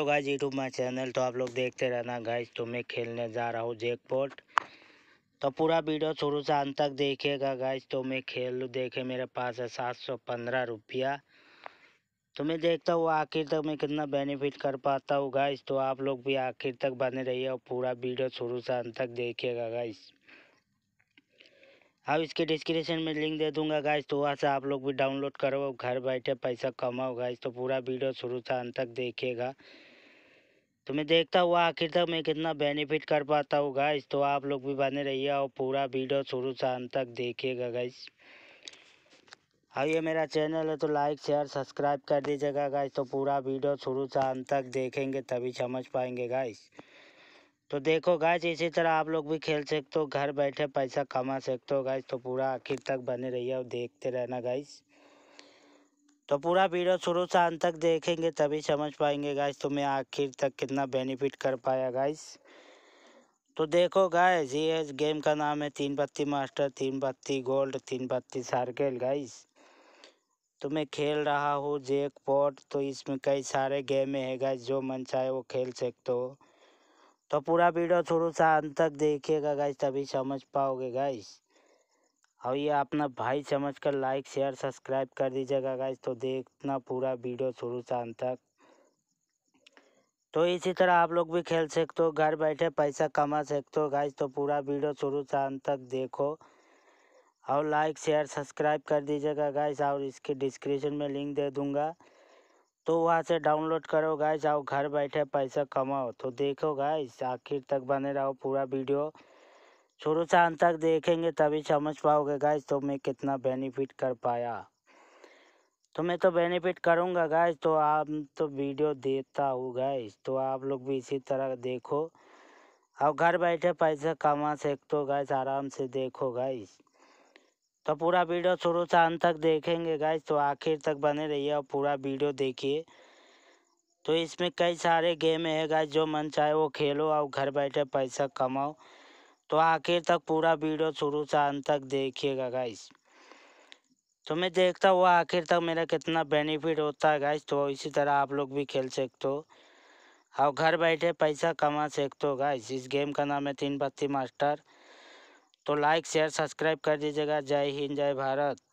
तो guys YouTube my channel तो आप लोग देखते रहना गाइज तो मैं खेलने जा रहा हूँ जैकपॉट तो पूरा वीडियो शुरू से अंत तक देखिएगा गाइज तो मैं खेल लूँ देखे मेरे पास है सात सौ पंद्रह रुपया तो मैं देखता हूँ आखिर तक मैं कितना बेनिफिट कर पाता हूँ गाइज तो आप लोग भी आखिर तक बने रहिए और पूरा वीडियो शुरू से अंत तक देखिएगा गाइज अब इसके डिस्क्रिप्शन में लिंक दे दूंगा गाइज तो वहाँ से आप लोग भी डाउनलोड करो घर बैठे पैसा कमाओ गाइज तो पूरा वीडियो शुरू से अंत तक देखिएगा तो मैं देखता हुआ आखिर तक मैं कितना बेनिफिट कर पाता हूँ गाइस तो आप लोग भी बने रहिए और पूरा वीडियो शुरू से अंत तक देखिएगा गाइस हाँ ये मेरा चैनल है तो लाइक शेयर सब्सक्राइब कर दीजिएगा गाइस तो पूरा वीडियो शुरू से अंत तक देखेंगे तभी समझ पाएंगे गाइस तो देखो गाइस इसी तरह आप लोग भी खेल सकते हो घर बैठे पैसा कमा सकते हो गाइस तो पूरा आखिर तक बने रहिए और देखते रहना गाइस तो पूरा वीडियो शुरू से अंत तक देखेंगे तभी समझ पाएंगे गाइस तो मैं आखिर तक कितना बेनिफिट कर पाया गाइस तो देखो गाइस ये गेम का नाम है तीन बत्ती मास्टर तीन बत्ती गोल्ड तीन बत्ती सर्कल गाइस तो मैं खेल रहा हूँ जेक पॉट तो इसमें कई सारे गेम है गाइस जो मन चाहे वो खेल सकते हो तो पूरा वीडियो शुरू से अंत तक देखिएगा गाइस तभी समझ पाओगे गाइस और ये अपना भाई समझ कर लाइक शेयर सब्सक्राइब कर दीजिएगा गाइज तो देखना पूरा वीडियो शुरू से अंत तक तो इसी तरह आप लोग भी खेल सकते हो घर बैठे पैसा कमा सकते हो गाइज तो पूरा वीडियो शुरू से अंत तक देखो और लाइक शेयर सब्सक्राइब कर दीजिएगा गाइज और इसके डिस्क्रिप्शन में लिंक दे दूँगा तो वहाँ से डाउनलोड करो गाइज और घर बैठे पैसा कमाओ तो देखो गाइज आखिर तक बने रहो पूरा वीडियो शुरू से अंत तक देखेंगे तभी समझ पाओगे गाइज तो मैं कितना बेनिफिट कर पाया तो मैं तो बेनिफिट करूँगा गाइज तो आप तो वीडियो देता हूँ गाइज तो आप लोग भी इसी तरह देखो और घर बैठे पैसे कमा सकते हो गाइज आराम से देखो गाइज तो पूरा वीडियो शुरू से अंत तक देखेंगे गाइज तो आखिर तक बने रहिए और पूरा वीडियो देखिए तो इसमें कई सारे गेम है गाइज जो मन चाहे वो खेलो और घर बैठे पैसा कमाओ तो आखिर तक पूरा वीडियो शुरू से अंत तक देखिएगा गाइस तो मैं देखता हुआ आखिर तक मेरा कितना बेनिफिट होता है गाइस तो इसी तरह आप लोग भी खेल सकते हो और घर बैठे पैसा कमा सकते हो गाइस इस गेम का नाम है तीन पत्ती मास्टर तो लाइक शेयर सब्सक्राइब कर दीजिएगा जय हिंद जय भारत